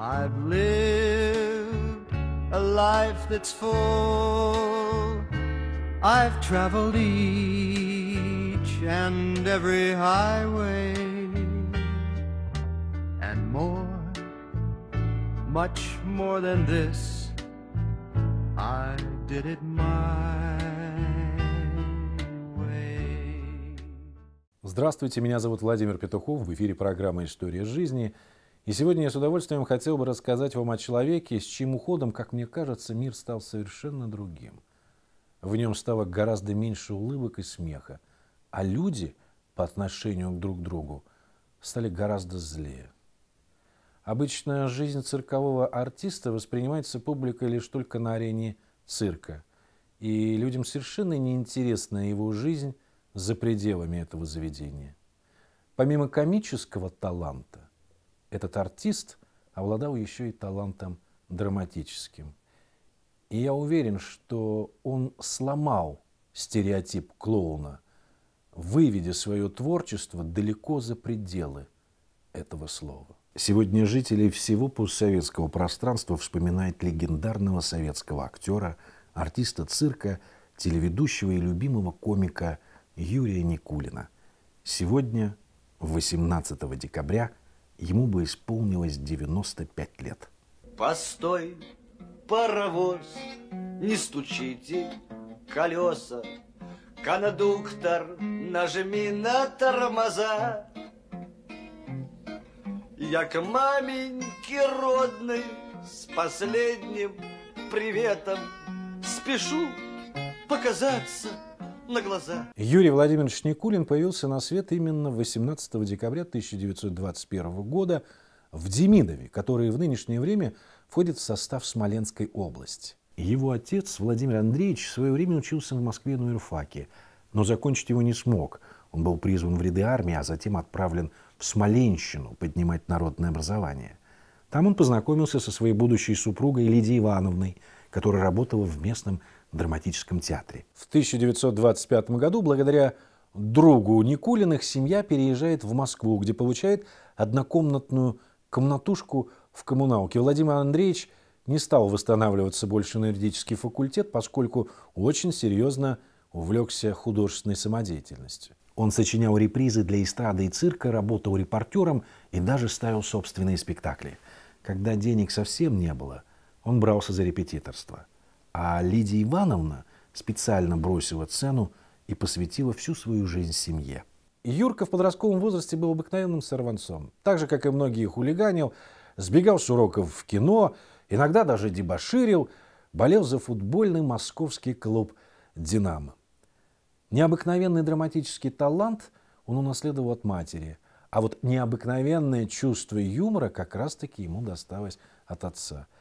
I've lived a life that's full. I've traveled each and every highway and more, much more than this. I did it my way. Здравствуйте, меня зовут Владимир Петухов. В эфире программа «История жизни». И сегодня я с удовольствием хотел бы рассказать вам о человеке, с чьим уходом, как мне кажется, мир стал совершенно другим. В нем стало гораздо меньше улыбок и смеха, а люди по отношению друг к другу стали гораздо злее. Обычно жизнь циркового артиста воспринимается публикой лишь только на арене цирка, и людям совершенно неинтересна его жизнь за пределами этого заведения. Помимо комического таланта, этот артист обладал еще и талантом драматическим. И я уверен, что он сломал стереотип клоуна, выведя свое творчество далеко за пределы этого слова. Сегодня жители всего постсоветского пространства вспоминают легендарного советского актера, артиста цирка, телеведущего и любимого комика Юрия Никулина. Сегодня, 18 декабря – ему бы исполнилось 95 лет. Постой, паровоз, не стучите колеса, кондуктор, нажми на тормоза. Я к маменьке родной с последним приветом спешу показаться на глаза. Юрий Владимирович Никулин появился на свет именно 18 декабря 1921 года в Демидове, который в нынешнее время входит в состав Смоленской области. Его отец Владимир Андреевич в свое время учился в Москве на юрфаке, но закончить его не смог. Он был призван в ряды армии, а затем отправлен в Смоленщину поднимать народное образование. Там он познакомился со своей будущей супругой Лидией Ивановной, которая работала в местном драматическом театре. В 1925 году, благодаря другу Никулиных, семья переезжает в Москву, где получает однокомнатную комнатушку в коммуналке. Владимир Андреевич не стал восстанавливаться больше на юридический факультет, поскольку очень серьезно увлекся художественной самодеятельностью. Он сочинял репризы для эстрады и цирка, работал репортером и даже ставил собственные спектакли. Когда денег совсем не было, он брался за репетиторство – а Лидия Ивановна специально бросила цену и посвятила всю свою жизнь семье. Юрка в подростковом возрасте был обыкновенным сорванцом. Так же, как и многие хулиганил, сбегал с уроков в кино, иногда даже дебоширил, болел за футбольный московский клуб «Динамо». Необыкновенный драматический талант он унаследовал от матери, а вот необыкновенное чувство юмора как раз-таки ему досталось от отца –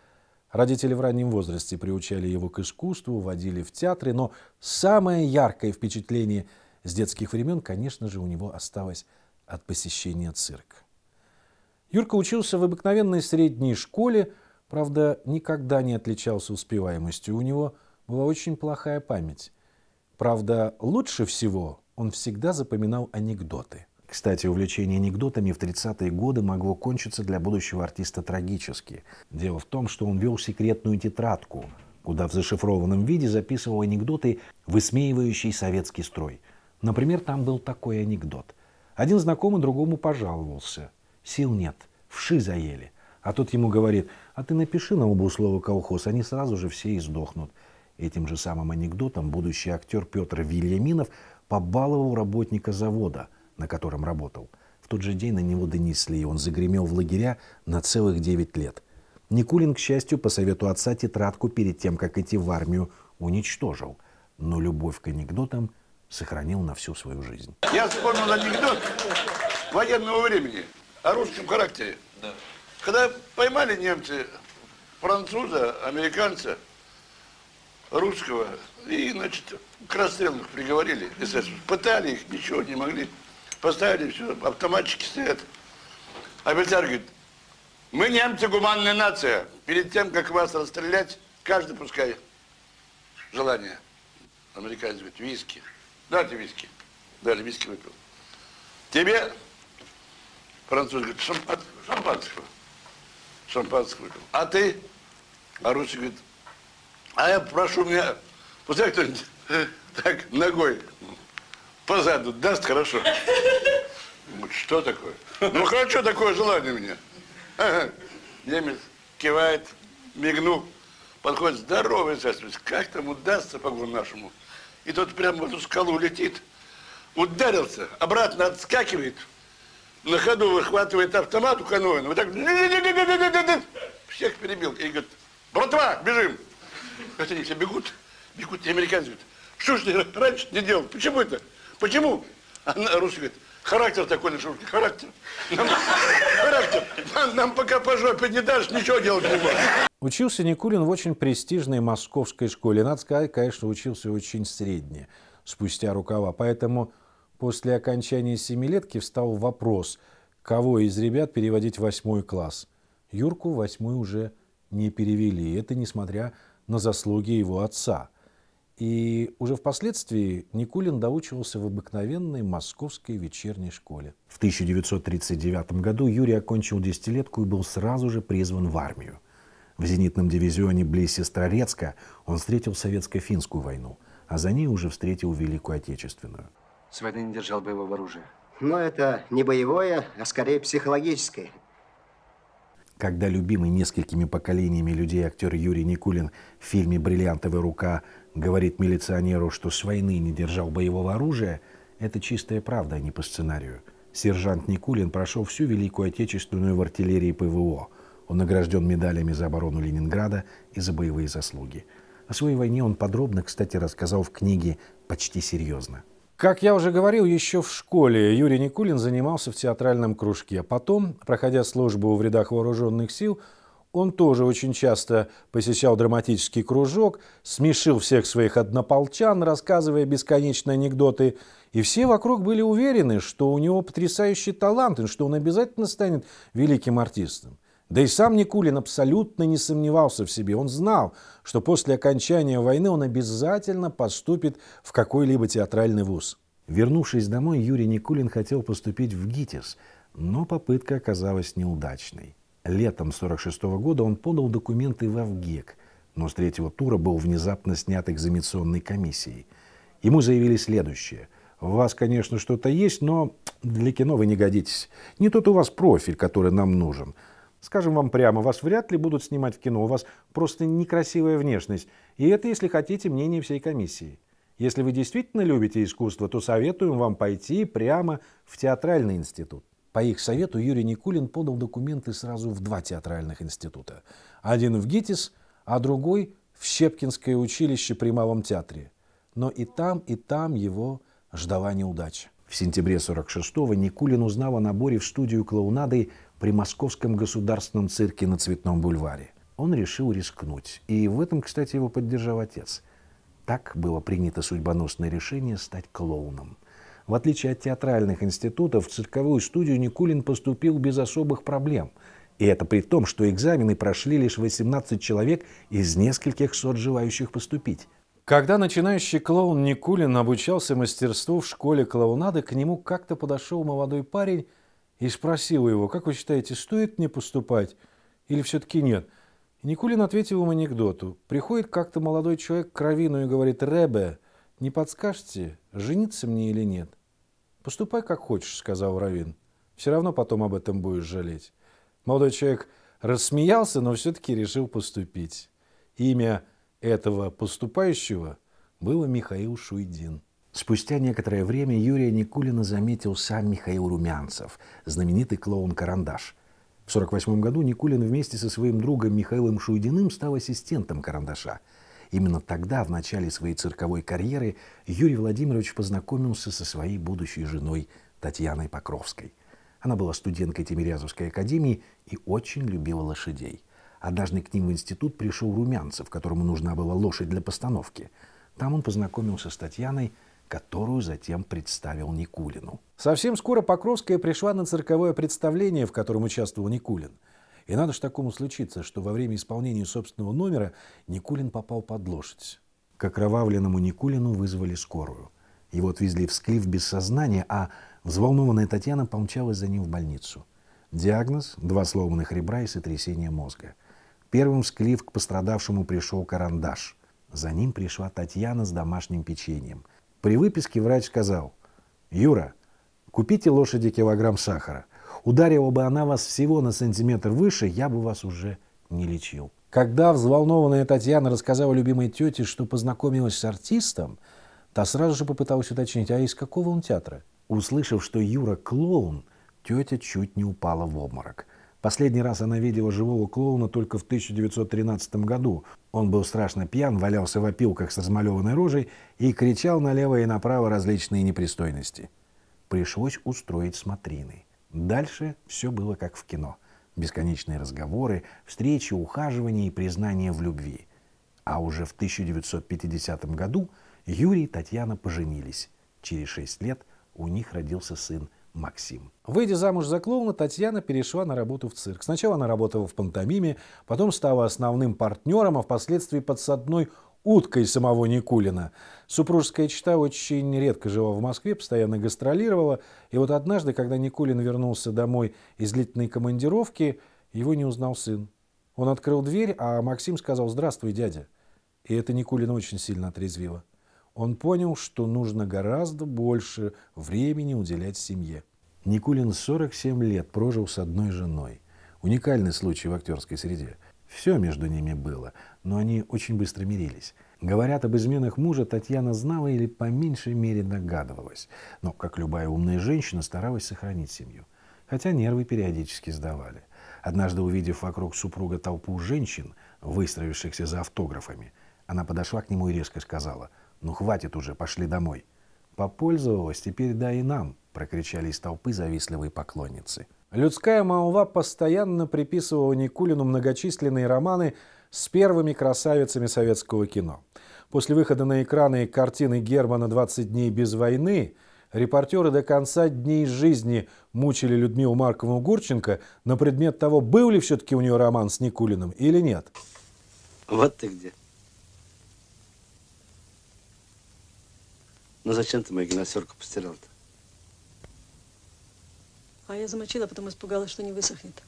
Родители в раннем возрасте приучали его к искусству, водили в театры, но самое яркое впечатление с детских времен, конечно же, у него осталось от посещения цирка. Юрка учился в обыкновенной средней школе, правда, никогда не отличался успеваемостью, у него была очень плохая память. Правда, лучше всего он всегда запоминал анекдоты – кстати, увлечение анекдотами в 30-е годы могло кончиться для будущего артиста трагически. Дело в том, что он вел секретную тетрадку, куда в зашифрованном виде записывал анекдоты, высмеивающие советский строй. Например, там был такой анекдот. Один знакомый другому пожаловался. Сил нет, вши заели. А тот ему говорит, а ты напиши на лбу слово «колхоз», они сразу же все и сдохнут. Этим же самым анекдотом будущий актер Петр Вильяминов побаловал работника завода – на котором работал. В тот же день на него донесли, и он загремел в лагеря на целых 9 лет. Никулин, к счастью, по совету отца тетрадку перед тем, как идти в армию, уничтожил. Но любовь к анекдотам сохранил на всю свою жизнь. Я вспомнил анекдот военного времени о русском характере. Да. Когда поймали немцы француза, американца, русского, и, значит, к расстрелу приговорили, пытали их, ничего не могли. Поставили, все, автоматчики стоят. Офицер говорит, мы немцы гуманная нация. Перед тем, как вас расстрелять, каждый пускай желание. Американец говорит, виски. Дайте виски. Дали виски выпил. Тебе, француз говорит, "Шампанское". Шампанское. Шампанское выпил. А ты? А русский говорит, а я прошу меня, пускай кто-нибудь так ногой по заду даст хорошо. Вот что такое? Ну хорошо такое желание у меня. Ага. Немец кивает, мигнул, подходит, здоровый здравствуйте, как там удастся по гору нашему? И тот прямо в эту скалу летит, ударился, обратно отскакивает, на ходу выхватывает автомат у Каноэна, вот так, всех перебил, и говорит, братва, бежим. Это они все бегут, бегут, и американцы говорят, что ж ты раньше не делал, почему это? Почему? Она, русский говорит, характер такой наш русский, характер. Нам, характер. Нам, нам пока по жопе не дашь, ничего делать не можем. Учился Никулин в очень престижной московской школе. Надо сказать, конечно, учился очень средне, спустя рукава. Поэтому после окончания семилетки встал вопрос, кого из ребят переводить в восьмой класс. Юрку в восьмой уже не перевели. Это несмотря на заслуги его отца – и уже впоследствии Никулин доучивался в обыкновенной московской вечерней школе. В 1939 году Юрий окончил десятилетку и был сразу же призван в армию. В зенитном дивизионе близ Сестрорецка он встретил советско-финскую войну, а за ней уже встретил Великую Отечественную. С войны не держал боевого оружия. Но это не боевое, а скорее психологическое. Когда любимый несколькими поколениями людей актер Юрий Никулин в фильме «Бриллиантовая рука» говорит милиционеру, что с войны не держал боевого оружия, это чистая правда, а не по сценарию. Сержант Никулин прошел всю Великую Отечественную в артиллерии ПВО. Он награжден медалями за оборону Ленинграда и за боевые заслуги. О своей войне он подробно, кстати, рассказал в книге «Почти серьезно». Как я уже говорил, еще в школе Юрий Никулин занимался в театральном кружке. Потом, проходя службу в рядах вооруженных сил, он тоже очень часто посещал драматический кружок, смешил всех своих однополчан, рассказывая бесконечные анекдоты, и все вокруг были уверены, что у него потрясающий талант и что он обязательно станет великим артистом. Да и сам Никулин абсолютно не сомневался в себе. Он знал, что после окончания войны он обязательно поступит в какой-либо театральный вуз. Вернувшись домой, Юрий Никулин хотел поступить в ГИТИС, но попытка оказалась неудачной. Летом 1946 года он подал документы в Авгек, но с третьего тура был внезапно снят экзаменационной комиссией. Ему заявили следующее. «У вас, конечно, что-то есть, но для кино вы не годитесь. Не тот у вас профиль, который нам нужен. Скажем вам прямо, вас вряд ли будут снимать в кино, у вас просто некрасивая внешность. И это, если хотите, мнение всей комиссии. Если вы действительно любите искусство, то советуем вам пойти прямо в театральный институт. По их совету Юрий Никулин подал документы сразу в два театральных института. Один в ГИТИС, а другой в Щепкинское училище при Малом театре. Но и там, и там его ждала неудача. В сентябре 46-го Никулин узнал о наборе в студию клоунады при Московском государственном цирке на Цветном бульваре. Он решил рискнуть. И в этом, кстати, его поддержал отец. Так было принято судьбоносное решение стать клоуном – в отличие от театральных институтов, в цирковую студию Никулин поступил без особых проблем. И это при том, что экзамены прошли лишь 18 человек из нескольких сот желающих поступить. Когда начинающий клоун Никулин обучался мастерству в школе клоунады, к нему как-то подошел молодой парень и спросил его, как вы считаете, стоит мне поступать или все-таки нет? И Никулин ответил ему анекдоту. Приходит как-то молодой человек к Равину и говорит, «Ребе, не подскажете, жениться мне или нет?» «Поступай, как хочешь», — сказал Равин. «Все равно потом об этом будешь жалеть». Молодой человек рассмеялся, но все-таки решил поступить. Имя этого поступающего было Михаил Шуйдин. Спустя некоторое время Юрия Никулина заметил сам Михаил Румянцев, знаменитый клоун-карандаш. В 1948 году Никулин вместе со своим другом Михаилом Шуйдиным стал ассистентом карандаша – Именно тогда, в начале своей цирковой карьеры, Юрий Владимирович познакомился со своей будущей женой Татьяной Покровской. Она была студенткой Тимирязовской академии и очень любила лошадей. Однажды к ним в институт пришел Румянцев, которому нужна была лошадь для постановки. Там он познакомился с Татьяной, которую затем представил Никулину. Совсем скоро Покровская пришла на цирковое представление, в котором участвовал Никулин – и надо же такому случиться, что во время исполнения собственного номера Никулин попал под лошадь. К окровавленному Никулину вызвали скорую. Его отвезли в склив без сознания, а взволнованная Татьяна помчалась за ним в больницу. Диагноз – два сломанных ребра и сотрясение мозга. Первым в склив к пострадавшему пришел карандаш. За ним пришла Татьяна с домашним печеньем. При выписке врач сказал, «Юра, купите лошади килограмм сахара – Ударила бы она вас всего на сантиметр выше, я бы вас уже не лечил. Когда взволнованная Татьяна рассказала любимой тете, что познакомилась с артистом, та сразу же попыталась уточнить, а из какого он театра? Услышав, что Юра клоун, тетя чуть не упала в обморок. Последний раз она видела живого клоуна только в 1913 году. Он был страшно пьян, валялся в опилках с размалеванной рожей и кричал налево и направо различные непристойности. Пришлось устроить смотрины. Дальше все было как в кино. Бесконечные разговоры, встречи, ухаживания и признания в любви. А уже в 1950 году Юрий и Татьяна поженились. Через шесть лет у них родился сын Максим. Выйдя замуж за клоуна, Татьяна перешла на работу в цирк. Сначала она работала в пантомиме, потом стала основным партнером, а впоследствии подсадной уткой самого Никулина. Супружеская чита очень редко жила в Москве, постоянно гастролировала. И вот однажды, когда Никулин вернулся домой из длительной командировки, его не узнал сын. Он открыл дверь, а Максим сказал «Здравствуй, дядя». И это Никулин очень сильно отрезвило. Он понял, что нужно гораздо больше времени уделять семье. Никулин 47 лет прожил с одной женой. Уникальный случай в актерской среде – все между ними было, но они очень быстро мирились. Говорят об изменах мужа, Татьяна знала или по меньшей мере догадывалась, но, как любая умная женщина, старалась сохранить семью. Хотя нервы периодически сдавали. Однажды, увидев вокруг супруга толпу женщин, выстроившихся за автографами, она подошла к нему и резко сказала «Ну хватит уже, пошли домой». «Попользовалась, теперь да и нам», – прокричали из толпы завистливые поклонницы – Людская Маува постоянно приписывала Никулину многочисленные романы с первыми красавицами советского кино. После выхода на экраны картины Германа «20 дней без войны» репортеры до конца дней жизни мучили Людмилу Маркову Гурченко на предмет того, был ли все-таки у нее роман с Никулиным или нет. Вот ты где. Ну зачем ты мою гимнастерку постирал-то? А я замочила, а потом испугалась, что не высохнет.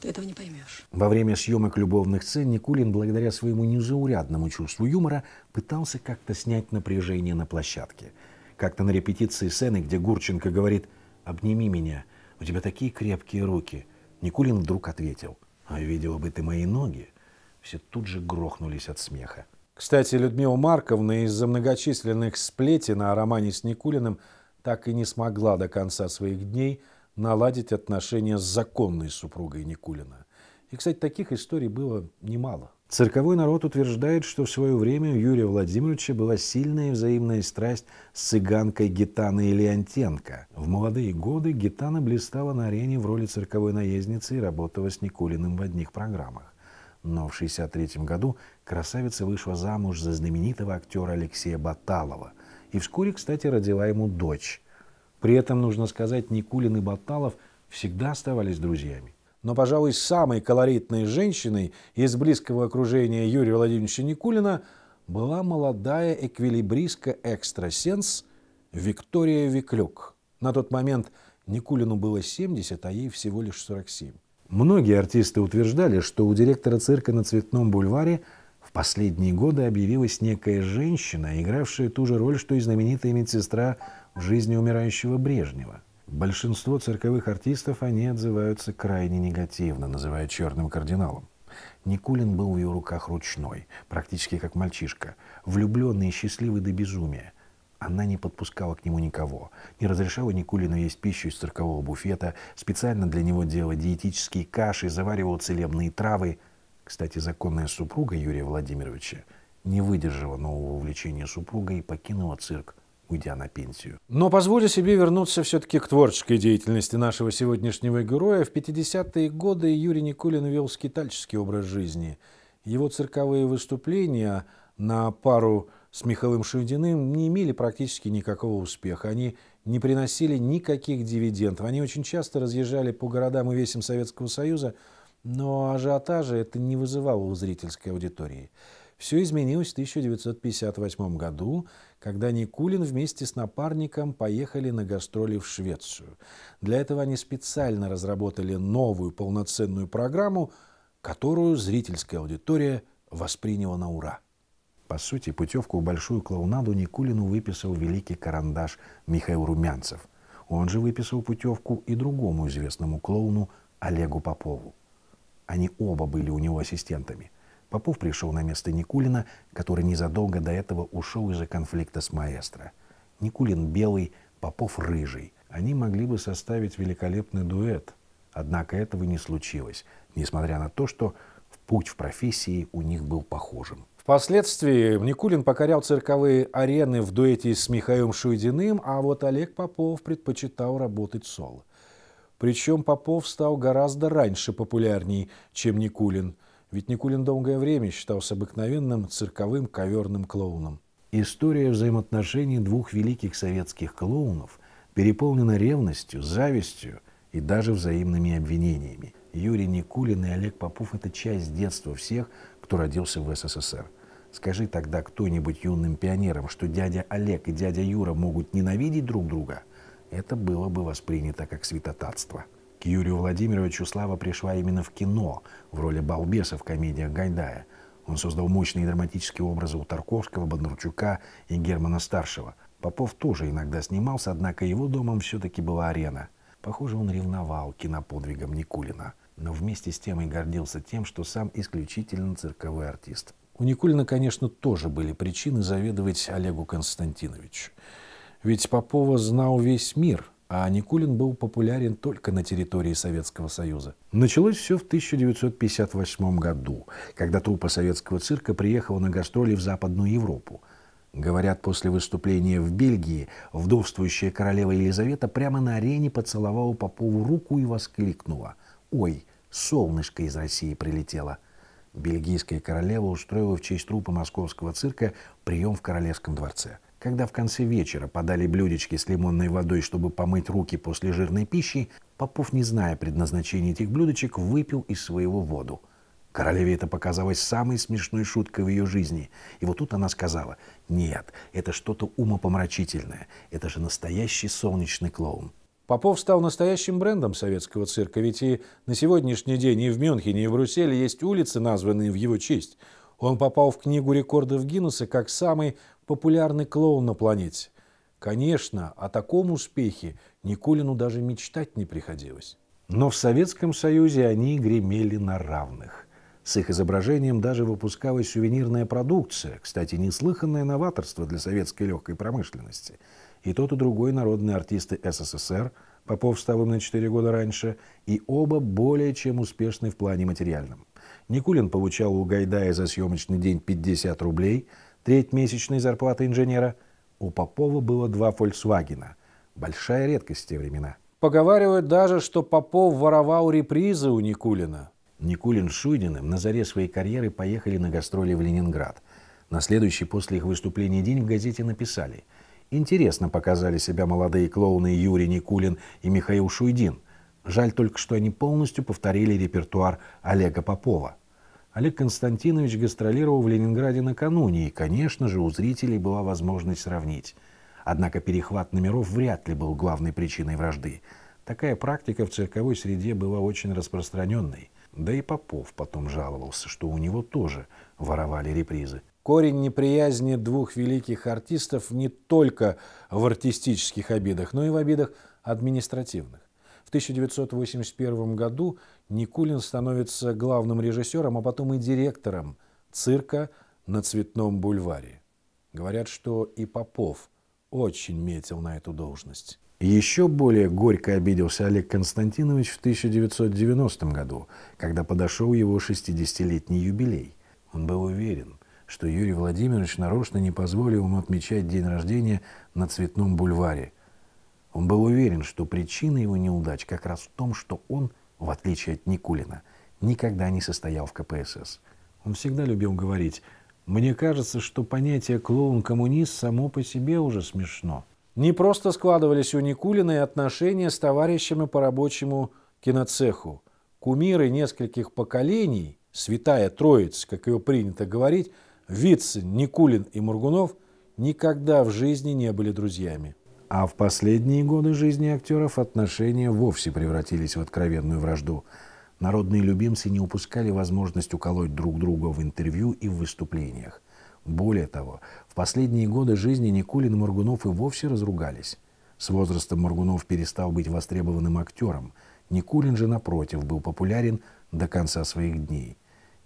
Ты этого не поймешь. Во время съемок любовных сцен Никулин, благодаря своему незаурядному чувству юмора, пытался как-то снять напряжение на площадке. Как-то на репетиции сцены, где Гурченко говорит «Обними меня, у тебя такие крепкие руки». Никулин вдруг ответил «А видела бы ты мои ноги». Все тут же грохнулись от смеха. Кстати, Людмила Марковна из-за многочисленных сплетен о романе с Никулиным – так и не смогла до конца своих дней наладить отношения с законной супругой Никулина. И, кстати, таких историй было немало. Цирковой народ утверждает, что в свое время у Юрия Владимировича была сильная взаимная страсть с цыганкой Гитаной Леонтенко. В молодые годы Гитана блистала на арене в роли цирковой наездницы и работала с Никулиным в одних программах. Но в 1963 году красавица вышла замуж за знаменитого актера Алексея Баталова, и вскоре, кстати, родила ему дочь. При этом, нужно сказать, Никулин и Баталов всегда оставались друзьями. Но, пожалуй, самой колоритной женщиной из близкого окружения Юрия Владимировича Никулина была молодая эквилибристка-экстрасенс Виктория Виклюк. На тот момент Никулину было 70, а ей всего лишь 47. Многие артисты утверждали, что у директора цирка на Цветном бульваре – в последние годы объявилась некая женщина, игравшая ту же роль, что и знаменитая медсестра в жизни умирающего Брежнева. Большинство цирковых артистов они отзываются крайне негативно, называя черным кардиналом. Никулин был в ее руках ручной, практически как мальчишка, влюбленный и счастливый до безумия. Она не подпускала к нему никого, не разрешала Никулину есть пищу из циркового буфета, специально для него делала диетические каши, заваривала целебные травы. Кстати, законная супруга Юрия Владимировича не выдержала нового увлечения супруга и покинула цирк, уйдя на пенсию. Но позволю себе вернуться все-таки к творческой деятельности нашего сегодняшнего героя. В 50-е годы Юрий Никулин вел скитальческий образ жизни. Его цирковые выступления на пару с Михаилом Шевдиным не имели практически никакого успеха. Они не приносили никаких дивидендов. Они очень часто разъезжали по городам и весям Советского Союза – но ажиотажа это не вызывало у зрительской аудитории. Все изменилось в 1958 году, когда Никулин вместе с напарником поехали на гастроли в Швецию. Для этого они специально разработали новую полноценную программу, которую зрительская аудитория восприняла на ура. По сути, путевку в Большую клоунаду Никулину выписал великий карандаш Михаил Румянцев. Он же выписал путевку и другому известному клоуну Олегу Попову. Они оба были у него ассистентами. Попов пришел на место Никулина, который незадолго до этого ушел из-за конфликта с маэстро. Никулин белый, Попов рыжий. Они могли бы составить великолепный дуэт. Однако этого не случилось, несмотря на то, что путь в профессии у них был похожим. Впоследствии Никулин покорял цирковые арены в дуэте с Михаилом Шуйдиным, а вот Олег Попов предпочитал работать соло. Причем Попов стал гораздо раньше популярней, чем Никулин. Ведь Никулин долгое время считался обыкновенным цирковым коверным клоуном. История взаимоотношений двух великих советских клоунов переполнена ревностью, завистью и даже взаимными обвинениями. Юрий Никулин и Олег Попов – это часть детства всех, кто родился в СССР. Скажи тогда кто-нибудь юным пионерам, что дядя Олег и дядя Юра могут ненавидеть друг друга – это было бы воспринято как святотатство. К Юрию Владимировичу слава пришла именно в кино, в роли балбеса в комедиях Гайдая. Он создал мощные драматические образы у Тарковского, Бондарчука и Германа-старшего. Попов тоже иногда снимался, однако его домом все-таки была арена. Похоже, он ревновал киноподвигом Никулина, но вместе с тем и гордился тем, что сам исключительно цирковой артист. У Никулина, конечно, тоже были причины заведовать Олегу Константиновичу. Ведь Попова знал весь мир, а Никулин был популярен только на территории Советского Союза. Началось все в 1958 году, когда труппа советского цирка приехала на гастроли в Западную Европу. Говорят, после выступления в Бельгии вдовствующая королева Елизавета прямо на арене поцеловала Попову руку и воскликнула. «Ой, солнышко из России прилетело!» Бельгийская королева устроила в честь трупа московского цирка прием в Королевском дворце – когда в конце вечера подали блюдечки с лимонной водой, чтобы помыть руки после жирной пищи, Попов, не зная предназначения этих блюдочек, выпил из своего воду. Королеве это показалось самой смешной шуткой в ее жизни. И вот тут она сказала, нет, это что-то умопомрачительное, это же настоящий солнечный клоун. Попов стал настоящим брендом советского цирка, ведь и на сегодняшний день и в Мюнхене, и в Брюсселе есть улицы, названные в его честь. Он попал в книгу рекордов Гиннесса как самый популярный клоун на планете. Конечно, о таком успехе Никулину даже мечтать не приходилось. Но в Советском Союзе они гремели на равных. С их изображением даже выпускалась сувенирная продукция, кстати, неслыханное новаторство для советской легкой промышленности. И тот, и другой народные артисты СССР, Попов стал им на 4 года раньше, и оба более чем успешны в плане материальном. Никулин получал у Гайдая за съемочный день 50 рублей – треть месячной зарплаты инженера. У Попова было два «Фольксвагена». Большая редкость в те времена. Поговаривают даже, что Попов воровал репризы у Никулина. Никулин с Шуйдиным на заре своей карьеры поехали на гастроли в Ленинград. На следующий после их выступления день в газете написали. Интересно показали себя молодые клоуны Юрий Никулин и Михаил Шуйдин. Жаль только, что они полностью повторили репертуар Олега Попова. Олег Константинович гастролировал в Ленинграде накануне, и, конечно же, у зрителей была возможность сравнить. Однако перехват номеров вряд ли был главной причиной вражды. Такая практика в цирковой среде была очень распространенной. Да и Попов потом жаловался, что у него тоже воровали репризы. Корень неприязни двух великих артистов не только в артистических обидах, но и в обидах административных. В 1981 году Никулин становится главным режиссером, а потом и директором цирка на Цветном бульваре. Говорят, что и Попов очень метил на эту должность. Еще более горько обиделся Олег Константинович в 1990 году, когда подошел его 60-летний юбилей. Он был уверен, что Юрий Владимирович нарочно не позволил ему отмечать день рождения на Цветном бульваре – он был уверен, что причина его неудач как раз в том, что он, в отличие от Никулина, никогда не состоял в КПСС. Он всегда любил говорить, «Мне кажется, что понятие «клоун-коммунист» само по себе уже смешно». Не просто складывались у Никулина и отношения с товарищами по рабочему киноцеху. Кумиры нескольких поколений, святая троица, как ее принято говорить, Вицин, Никулин и Мургунов никогда в жизни не были друзьями. А в последние годы жизни актеров отношения вовсе превратились в откровенную вражду. Народные любимцы не упускали возможность уколоть друг друга в интервью и в выступлениях. Более того, в последние годы жизни Никулин и Моргунов и вовсе разругались. С возрастом Моргунов перестал быть востребованным актером. Никулин же, напротив, был популярен до конца своих дней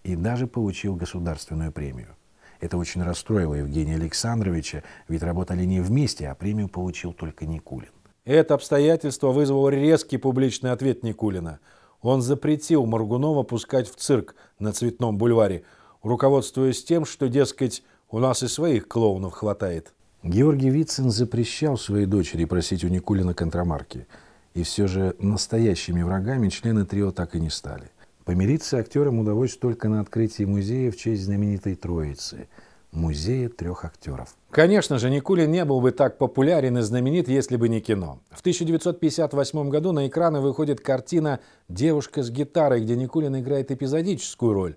и даже получил государственную премию. Это очень расстроило Евгения Александровича, ведь работали не вместе, а премию получил только Никулин. Это обстоятельство вызвало резкий публичный ответ Никулина. Он запретил Маргунова пускать в цирк на Цветном бульваре, руководствуясь тем, что, дескать, у нас и своих клоунов хватает. Георгий Вицин запрещал своей дочери просить у Никулина контрамарки. И все же настоящими врагами члены трио так и не стали – Помириться актерам удалось только на открытии музея в честь знаменитой Троицы – музея трех актеров. Конечно же, Никулин не был бы так популярен и знаменит, если бы не кино. В 1958 году на экраны выходит картина «Девушка с гитарой», где Никулин играет эпизодическую роль.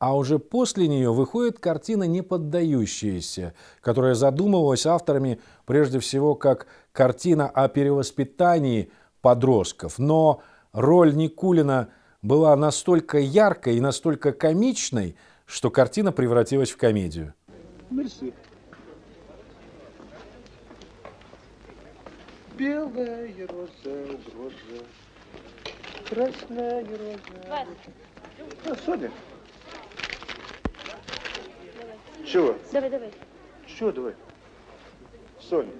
А уже после нее выходит картина «Неподдающаяся», которая задумывалась авторами прежде всего как картина о перевоспитании подростков. Но роль Никулина – была настолько яркой и настолько комичной, что картина превратилась в комедию. Мерси. Белая роза, роза, красная роза. А, Соня. Чего? Давай, давай. Чего давай? Соня,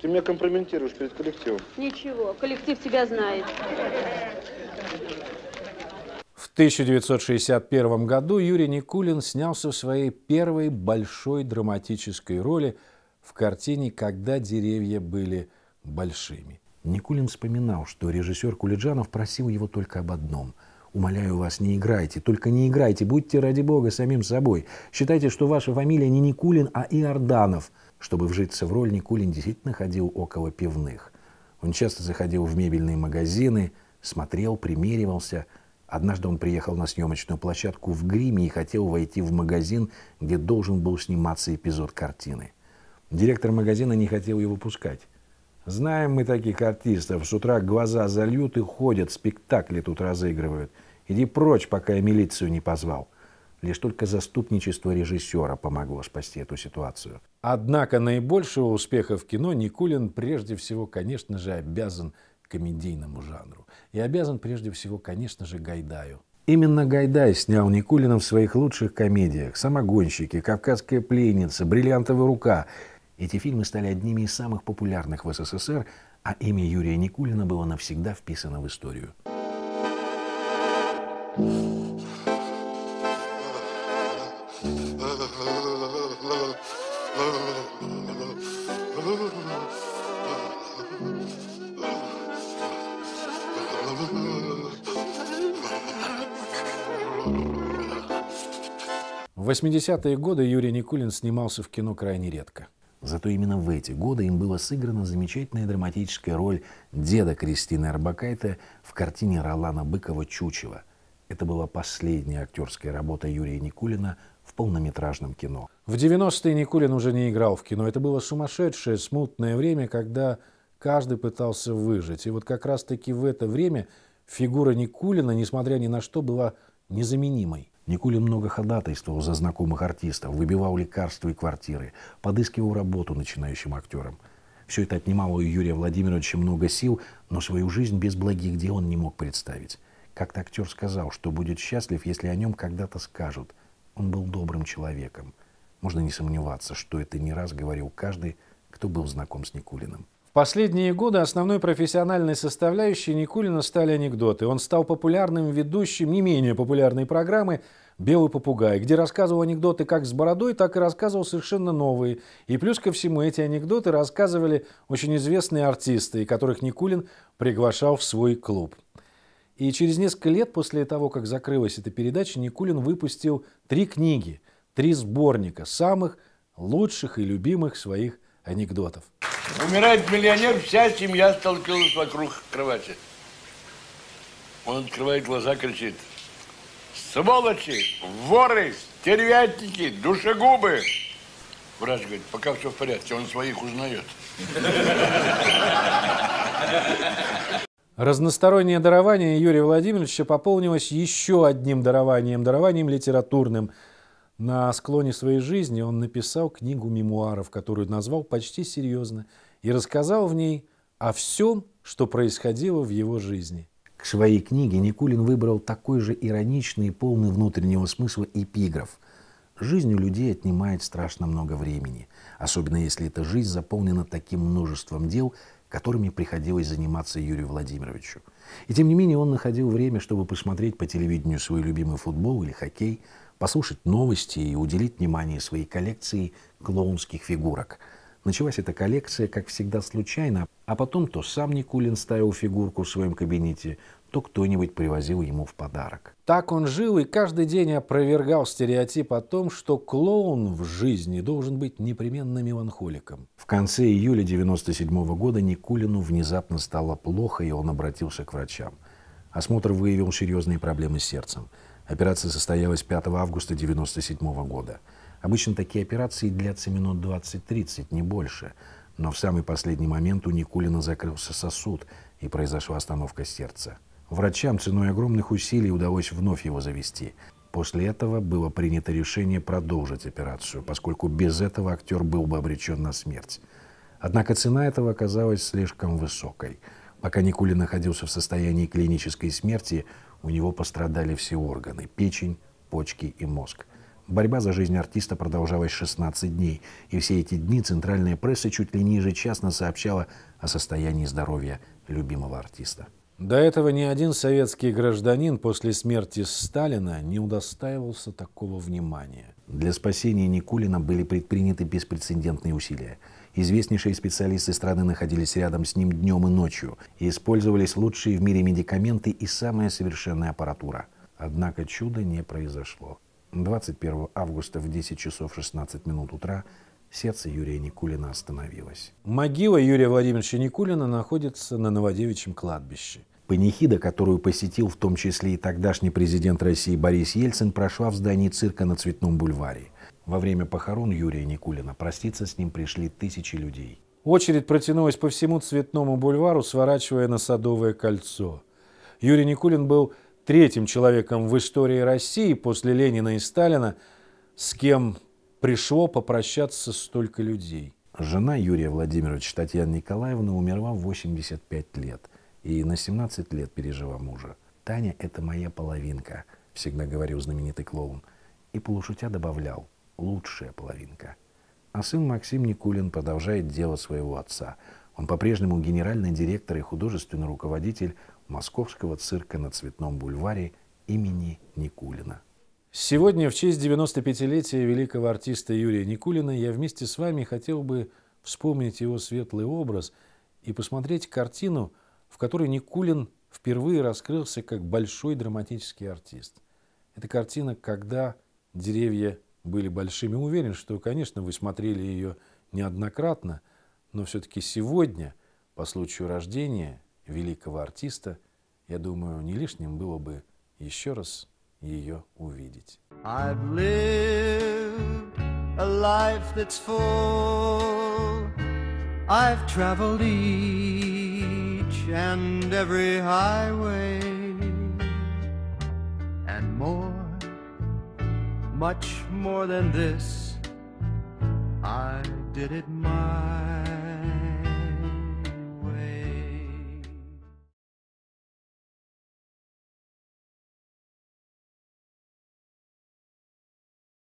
ты меня компрометируешь перед коллективом. Ничего, коллектив тебя знает. 1961 году Юрий Никулин снялся в своей первой большой драматической роли в картине «Когда деревья были большими». Никулин вспоминал, что режиссер Кулиджанов просил его только об одном – Умоляю вас, не играйте, только не играйте, будьте ради бога самим собой. Считайте, что ваша фамилия не Никулин, а Иорданов. Чтобы вжиться в роль, Никулин действительно ходил около пивных. Он часто заходил в мебельные магазины, смотрел, примеривался – Однажды он приехал на съемочную площадку в гриме и хотел войти в магазин, где должен был сниматься эпизод картины. Директор магазина не хотел его пускать. «Знаем мы таких артистов. С утра глаза зальют и ходят, спектакли тут разыгрывают. Иди прочь, пока я милицию не позвал». Лишь только заступничество режиссера помогло спасти эту ситуацию. Однако наибольшего успеха в кино Никулин прежде всего, конечно же, обязан комедийному жанру. И обязан прежде всего, конечно же, Гайдаю. Именно Гайдай снял Никулина в своих лучших комедиях «Самогонщики», «Кавказская пленница», «Бриллиантовая рука». Эти фильмы стали одними из самых популярных в СССР, а имя Юрия Никулина было навсегда вписано в историю. thank you 80-е годы Юрий Никулин снимался в кино крайне редко. Зато именно в эти годы им была сыграна замечательная драматическая роль деда Кристины Арбакайте в картине Ролана Быкова «Чучело». Это была последняя актерская работа Юрия Никулина в полнометражном кино. В 90-е Никулин уже не играл в кино. Это было сумасшедшее, смутное время, когда каждый пытался выжить. И вот как раз-таки в это время фигура Никулина, несмотря ни на что, была незаменимой. Никулин много ходатайствовал за знакомых артистов, выбивал лекарства и квартиры, подыскивал работу начинающим актерам. Все это отнимало у Юрия Владимировича много сил, но свою жизнь без благих дел он не мог представить. Как-то актер сказал, что будет счастлив, если о нем когда-то скажут. Он был добрым человеком. Можно не сомневаться, что это не раз говорил каждый, кто был знаком с Никулиным последние годы основной профессиональной составляющей Никулина стали анекдоты. Он стал популярным ведущим не менее популярной программы «Белый попугай», где рассказывал анекдоты как с бородой, так и рассказывал совершенно новые. И плюс ко всему эти анекдоты рассказывали очень известные артисты, которых Никулин приглашал в свой клуб. И через несколько лет после того, как закрылась эта передача, Никулин выпустил три книги, три сборника самых лучших и любимых своих анекдотов. Умирает миллионер, вся семья столпилась вокруг кровати. Он открывает глаза, кричит. Сволочи, воры, стервятники, душегубы. Врач говорит, пока все в порядке, он своих узнает. Разностороннее дарование Юрия Владимировича пополнилось еще одним дарованием, дарованием литературным – на склоне своей жизни он написал книгу мемуаров, которую назвал почти серьезно, и рассказал в ней о всем, что происходило в его жизни. К своей книге Никулин выбрал такой же ироничный и полный внутреннего смысла эпиграф. Жизнь у людей отнимает страшно много времени, особенно если эта жизнь заполнена таким множеством дел, которыми приходилось заниматься Юрию Владимировичу. И тем не менее он находил время, чтобы посмотреть по телевидению свой любимый футбол или хоккей – послушать новости и уделить внимание своей коллекции клоунских фигурок. Началась эта коллекция, как всегда, случайно, а потом то сам Никулин ставил фигурку в своем кабинете, то кто-нибудь привозил ему в подарок. Так он жил и каждый день опровергал стереотип о том, что клоун в жизни должен быть непременно меланхоликом. В конце июля 1997 года Никулину внезапно стало плохо, и он обратился к врачам. Осмотр выявил серьезные проблемы с сердцем. Операция состоялась 5 августа 1997 года. Обычно такие операции длятся минут 20-30, не больше. Но в самый последний момент у Никулина закрылся сосуд, и произошла остановка сердца. Врачам ценой огромных усилий удалось вновь его завести. После этого было принято решение продолжить операцию, поскольку без этого актер был бы обречен на смерть. Однако цена этого оказалась слишком высокой. Пока Никулин находился в состоянии клинической смерти, у него пострадали все органы – печень, почки и мозг. Борьба за жизнь артиста продолжалась 16 дней, и все эти дни центральная пресса чуть ли не ежечасно сообщала о состоянии здоровья любимого артиста. До этого ни один советский гражданин после смерти Сталина не удостаивался такого внимания. Для спасения Никулина были предприняты беспрецедентные усилия – Известнейшие специалисты страны находились рядом с ним днем и ночью, и использовались лучшие в мире медикаменты и самая совершенная аппаратура. Однако чудо не произошло. 21 августа в 10 часов 16 минут утра сердце Юрия Никулина остановилось. Могила Юрия Владимировича Никулина находится на Новодевичьем кладбище. Панихида, которую посетил в том числе и тогдашний президент России Борис Ельцин, прошла в здании цирка на Цветном бульваре. Во время похорон Юрия Никулина проститься с ним пришли тысячи людей. Очередь протянулась по всему Цветному бульвару, сворачивая на Садовое кольцо. Юрий Никулин был третьим человеком в истории России после Ленина и Сталина, с кем пришло попрощаться столько людей. Жена Юрия Владимировича Татьяна Николаевна умерла в 85 лет и на 17 лет пережила мужа. «Таня – это моя половинка», – всегда говорил знаменитый клоун. И полушутя добавлял – лучшая половинка. А сын Максим Никулин продолжает дело своего отца. Он по-прежнему генеральный директор и художественный руководитель Московского цирка на Цветном бульваре имени Никулина. Сегодня в честь 95-летия великого артиста Юрия Никулина я вместе с вами хотел бы вспомнить его светлый образ и посмотреть картину, в которой Никулин впервые раскрылся как большой драматический артист. Это картина «Когда деревья были большими. Уверен, что, конечно, вы смотрели ее неоднократно, но все-таки сегодня, по случаю рождения великого артиста, я думаю, не лишним было бы еще раз ее увидеть. I've lived a life that's full. I've traveled each and every highway and more. much more than this. I did it my